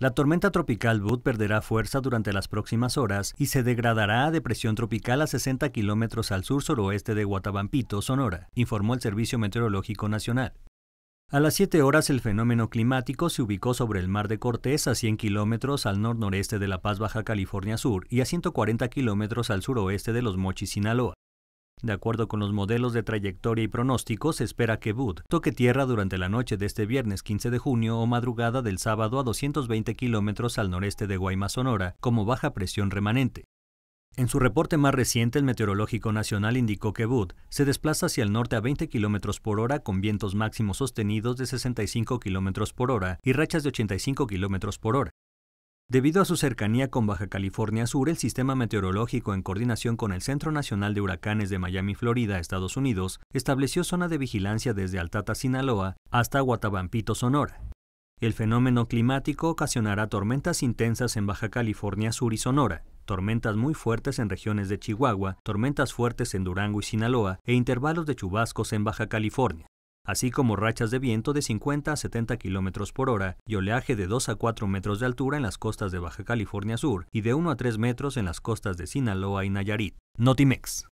La tormenta tropical Bud perderá fuerza durante las próximas horas y se degradará a depresión tropical a 60 kilómetros al sur-suroeste de Guatabampito, Sonora, informó el Servicio Meteorológico Nacional. A las 7 horas el fenómeno climático se ubicó sobre el Mar de Cortés a 100 kilómetros al nor-noreste de La Paz, Baja California Sur y a 140 kilómetros al suroeste de Los Mochis, Sinaloa. De acuerdo con los modelos de trayectoria y pronósticos, se espera que Bud toque tierra durante la noche de este viernes 15 de junio o madrugada del sábado a 220 kilómetros al noreste de Guaymas, Sonora, como baja presión remanente. En su reporte más reciente, el Meteorológico Nacional indicó que Bud se desplaza hacia el norte a 20 kilómetros por hora con vientos máximos sostenidos de 65 kilómetros por hora y rachas de 85 kilómetros por hora. Debido a su cercanía con Baja California Sur, el Sistema Meteorológico, en coordinación con el Centro Nacional de Huracanes de Miami, Florida, Estados Unidos, estableció zona de vigilancia desde Altata, Sinaloa, hasta Guatabampito, Sonora. El fenómeno climático ocasionará tormentas intensas en Baja California Sur y Sonora, tormentas muy fuertes en regiones de Chihuahua, tormentas fuertes en Durango y Sinaloa e intervalos de chubascos en Baja California así como rachas de viento de 50 a 70 km por hora y oleaje de 2 a 4 metros de altura en las costas de Baja California Sur y de 1 a 3 metros en las costas de Sinaloa y Nayarit. Notimex.